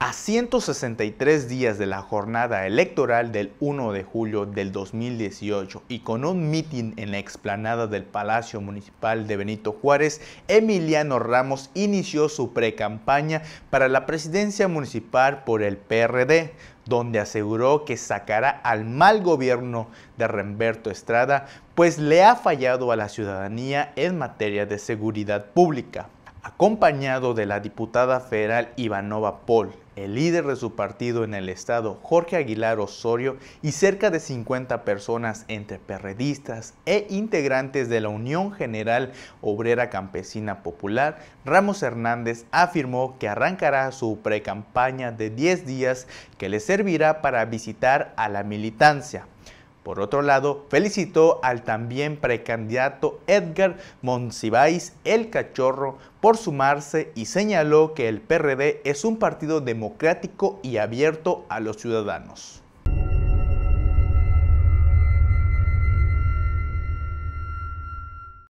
A 163 días de la jornada electoral del 1 de julio del 2018 y con un mitin en la explanada del Palacio Municipal de Benito Juárez, Emiliano Ramos inició su precampaña para la presidencia municipal por el PRD, donde aseguró que sacará al mal gobierno de Remberto Estrada, pues le ha fallado a la ciudadanía en materia de seguridad pública acompañado de la diputada federal Ivanova Pol, el líder de su partido en el estado, Jorge Aguilar Osorio, y cerca de 50 personas entre perredistas e integrantes de la Unión General Obrera Campesina Popular, Ramos Hernández afirmó que arrancará su precampaña de 10 días que le servirá para visitar a la militancia por otro lado, felicitó al también precandidato Edgar Monsiváis el Cachorro por sumarse y señaló que el PRD es un partido democrático y abierto a los ciudadanos.